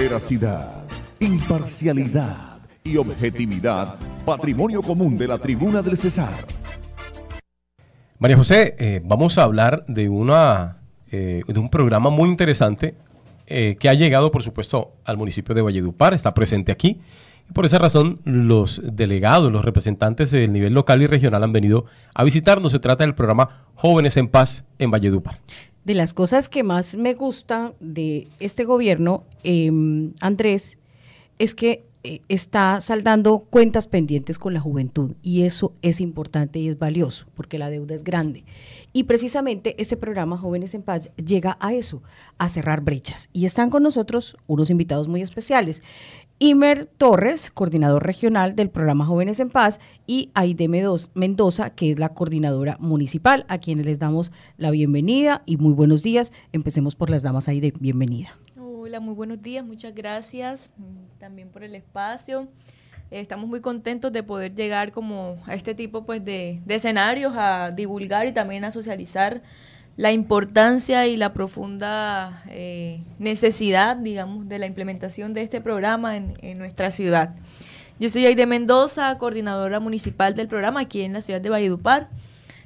Veracidad, imparcialidad y objetividad, patrimonio común de la tribuna del César. María José, eh, vamos a hablar de, una, eh, un programa muy interesante eh, que ha llegado, por supuesto, al municipio de Valledupar, está presente aquí. por esa razón, los delegados, los representantes del nivel local y regional han venido a visitarnos. Se trata del programa Jóvenes en Paz en Valledupar de las cosas que más me gusta de este gobierno, em, Andrés, es que eh, está saldando cuentas pendientes con la juventud y eso es importante y es valioso porque la deuda es grande. Y precisamente este programa Jóvenes en Paz llega a eso, a cerrar brechas. Y están con nosotros unos invitados muy especiales. Imer Torres, coordinador regional del programa Jóvenes en Paz, y Aide Mendoza, que es la coordinadora municipal, a quienes les damos la bienvenida y muy buenos días. Empecemos por las damas Aide, bienvenida. Hola, muy buenos días, muchas gracias mm, también por el espacio. Eh, estamos muy contentos de poder llegar como a este tipo pues, de, de escenarios, a divulgar y también a socializar la importancia y la profunda eh, necesidad, digamos, de la implementación de este programa en, nuestra ciudad. Yo soy Aide Mendoza, coordinadora municipal del programa aquí en la ciudad de Valledupar.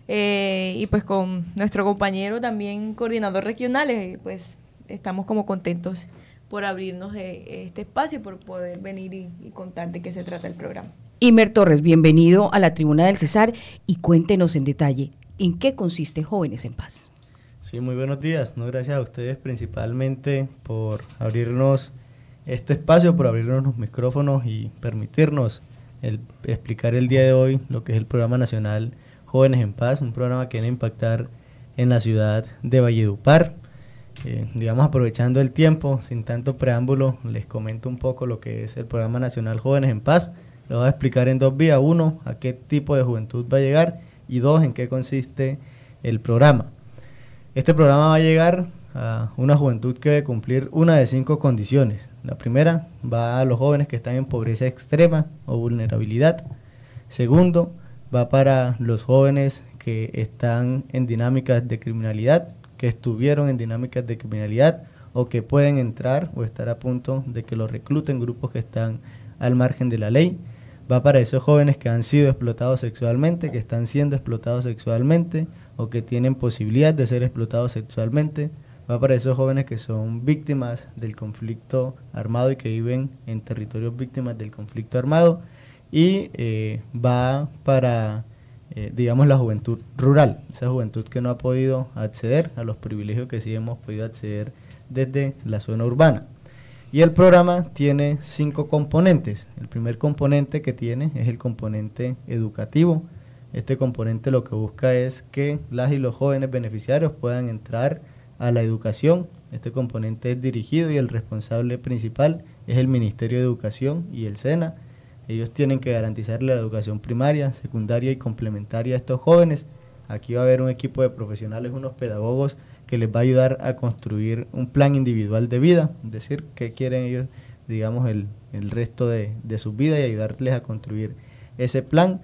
Eh, y pues con nuestro compañero también coordinador regional, eh, pues estamos como contentos por abrirnos este espacio, por poder venir y, y, contar de qué se trata el programa. Imer Torres, bienvenido a la Tribuna del Cesar y cuéntenos en detalle en qué consiste Jóvenes en Paz. Sí, muy buenos días. No, gracias a ustedes principalmente por abrirnos este espacio, por abrirnos los micrófonos y permitirnos explicar el día de hoy lo que es el programa nacional Jóvenes en Paz, un programa que viene a impactar en la ciudad de Valledupar. Eh, digamos, aprovechando el tiempo, sin tanto preámbulo, les comento un poco lo que es el programa nacional Jóvenes en Paz. Lo voy a explicar en dos vías. Uno, a qué tipo de juventud va a llegar y dos, en qué consiste el programa. Este programa va a llegar a una juventud que debe cumplir una de cinco condiciones. La primera va a los jóvenes que están en pobreza extrema o vulnerabilidad. Segundo, va para los jóvenes que están en dinámicas de criminalidad, que estuvieron en dinámicas de criminalidad o que pueden entrar o estar a punto de que los recluten grupos que están al margen de la ley. Va para esos jóvenes que han sido explotados sexualmente, que están siendo explotados sexualmente o que tienen posibilidad de ser explotados sexualmente, va para esos jóvenes que son víctimas del conflicto armado y que viven en territorios víctimas del conflicto armado, y eh, va para, eh, digamos, la juventud rural, esa juventud que no ha podido acceder a los privilegios que sí hemos podido acceder desde la zona urbana. Y el programa tiene cinco componentes. El primer componente que tiene es el componente educativo, este componente lo que busca es que las y los jóvenes beneficiarios puedan entrar a la educación. Este componente es dirigido y el responsable principal es el Ministerio de Educación y el SENA. Ellos tienen que garantizarle la educación primaria, secundaria y complementaria a estos jóvenes. Aquí va a haber un equipo de profesionales, unos pedagogos que les va a ayudar a construir un plan individual de vida, es decir, qué quieren ellos, digamos, el, resto de, de su vida y ayudarles a construir ese plan.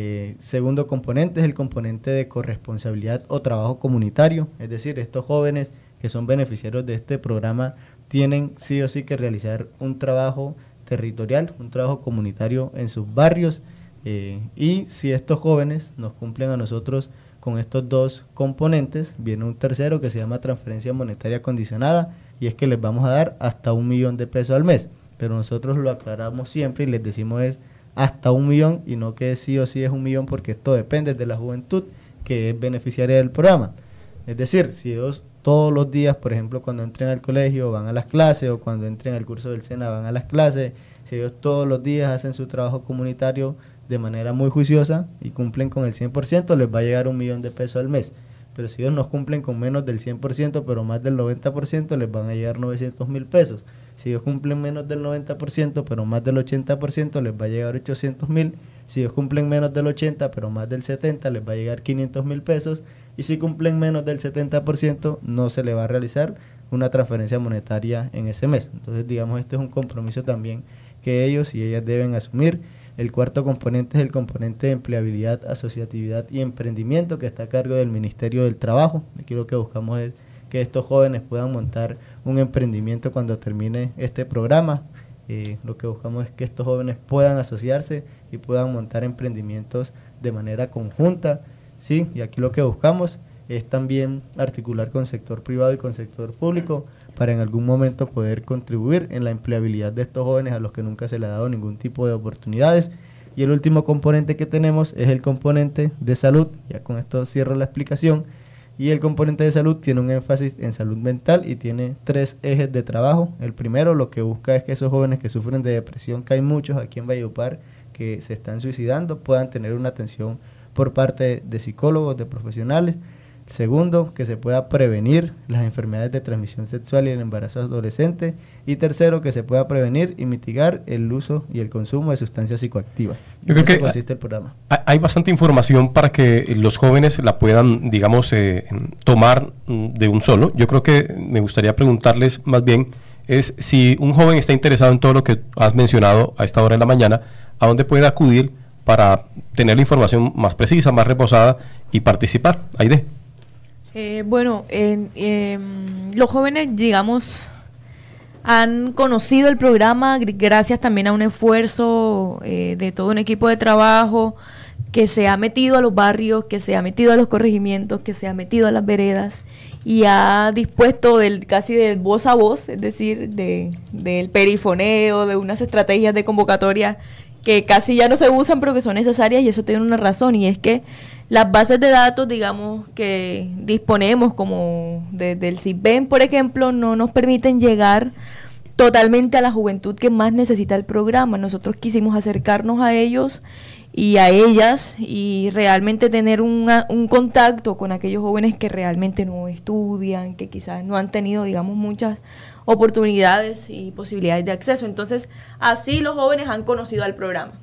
Eh, segundo componente es el componente de corresponsabilidad o trabajo comunitario, es decir, estos jóvenes que son beneficiarios de este programa tienen sí o sí que realizar un trabajo territorial, un trabajo comunitario en sus barrios eh, y si estos jóvenes nos cumplen a nosotros con estos dos componentes, viene un tercero que se llama transferencia monetaria condicionada y es que les vamos a dar hasta un millón de pesos al mes, pero nosotros lo aclaramos siempre y les decimos es hasta un millón y no que sí o sí es un millón porque esto depende de la juventud que es beneficiaria del programa. Es decir, si ellos todos los días, por ejemplo, cuando entren al colegio van a las clases o cuando entren al curso del SENA van a las clases, si ellos todos los días hacen su trabajo comunitario de manera muy juiciosa y cumplen con el 100%, les va a llegar un millón de pesos al mes. Pero si ellos no cumplen con menos del 100%, pero más del 90%, les van a llegar 900 mil pesos. Si ellos cumplen menos del 90%, pero más del 80%, les va a llegar 800 mil. Si ellos cumplen menos del 80, pero más del 70, les va a llegar 500 mil pesos. Y si cumplen menos del 70%, no se le va a realizar una transferencia monetaria en ese mes. Entonces, digamos, este es un compromiso también que ellos y ellas deben asumir. El cuarto componente es el componente de empleabilidad, asociatividad y emprendimiento que está a cargo del Ministerio del Trabajo. Aquí lo que buscamos es que estos jóvenes puedan montar un emprendimiento cuando termine este programa. Eh, lo que buscamos es que estos jóvenes puedan asociarse y puedan montar emprendimientos de manera conjunta, ¿sí? Y aquí lo que buscamos es también articular con sector privado y con sector público para en algún momento poder contribuir en la empleabilidad de estos jóvenes a los que nunca se le ha dado ningún tipo de oportunidades. Y el último componente que tenemos es el componente de salud. Ya con esto cierro la explicación y el componente de salud tiene un énfasis en salud mental y tiene tres ejes de trabajo. El primero lo que busca es que esos jóvenes que sufren de depresión, que hay muchos aquí en Valledupar que se están suicidando, puedan tener una atención por parte de psicólogos, de profesionales Segundo, que se pueda prevenir las enfermedades de transmisión sexual y el embarazo adolescente. Y tercero, que se pueda prevenir y mitigar el uso y el consumo de sustancias psicoactivas. Yo creo que consiste el programa. Hay bastante información para que los jóvenes la puedan, digamos, eh, tomar mm, de un solo. Yo creo que me gustaría preguntarles más bien es si un joven está interesado en todo lo que has mencionado a esta hora de la mañana, ¿a dónde puede acudir para tener la información más precisa, más reposada y participar? de eh, bueno, em, los jóvenes, digamos, han conocido el programa gracias también a un esfuerzo eh, de todo un equipo de trabajo que se ha metido a los barrios, que se ha metido a los corregimientos, que se ha metido a las veredas y ha dispuesto del, casi de voz a voz, es decir, de, del perifoneo, de unas estrategias de convocatoria que casi ya no se usan, pero que son necesarias y eso tiene una razón y es que las bases de datos, digamos, que disponemos como del CIBEN, por ejemplo, no nos permiten llegar totalmente a la juventud que más necesita el programa. Nosotros quisimos acercarnos a ellos y a ellas y realmente tener un contacto con aquellos jóvenes que realmente no estudian, que quizás no han tenido, digamos, muchas oportunidades y posibilidades de acceso. Entonces, así los jóvenes han conocido al programa,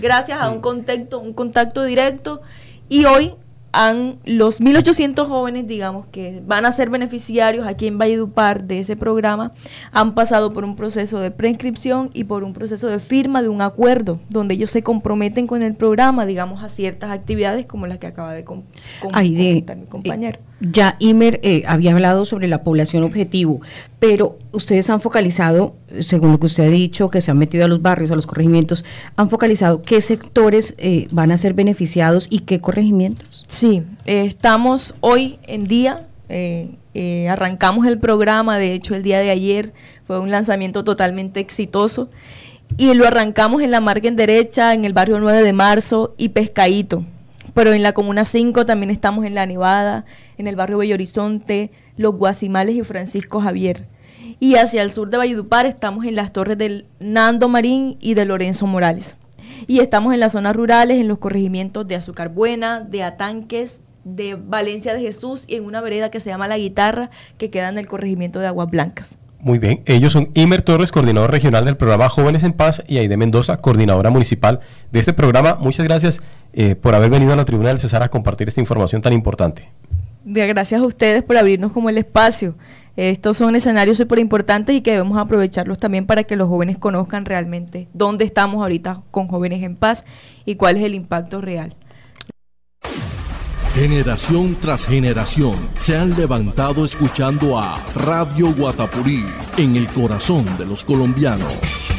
gracias a un contacto, un contacto directo y hoy han, los 1.800 jóvenes, digamos, que van a ser beneficiarios aquí en Valledupar de ese programa, han pasado por un proceso de preinscripción y por un proceso de firma de un acuerdo, donde ellos se comprometen con el programa, digamos, a ciertas actividades como las que acaba de, de mi eh, compañero. Ya Imer eh, había hablado sobre la población objetivo, pero ustedes han focalizado, según lo que usted ha dicho, que se han metido a los barrios, a los corregimientos, han focalizado qué sectores eh, van a ser beneficiados y qué corregimientos. Sí, eh, estamos hoy en día, arrancamos el programa, de hecho el día de ayer fue un lanzamiento totalmente exitoso y lo arrancamos en la margen derecha, en el barrio 9 de marzo y Pescaíto pero en la Comuna 5 también estamos en La Nevada, en el barrio Bello Los Guasimales y Francisco Javier. Y hacia el sur de Valledupar estamos en las torres del Nando Marín y de Lorenzo Morales. Y estamos en las zonas rurales, en los corregimientos de Azúcar Buena, de Atanques, de Valencia de Jesús y en una vereda que se llama La Guitarra, que queda en el corregimiento de Aguas Blancas. Muy bien, ellos son Imer Torres, coordinador regional del programa Jóvenes en Paz, y Aide Mendoza, coordinadora municipal de este programa. Muchas gracias eh, por haber venido a la tribuna del Cesar a compartir esta información tan importante. Gracias a ustedes por abrirnos como el espacio. Estos son escenarios súper importantes y que debemos aprovecharlos también para que los jóvenes conozcan realmente dónde estamos ahorita con Jóvenes en Paz y cuál es el impacto real. Generación tras generación se han levantado escuchando a Radio Guatapurí en el corazón de los colombianos.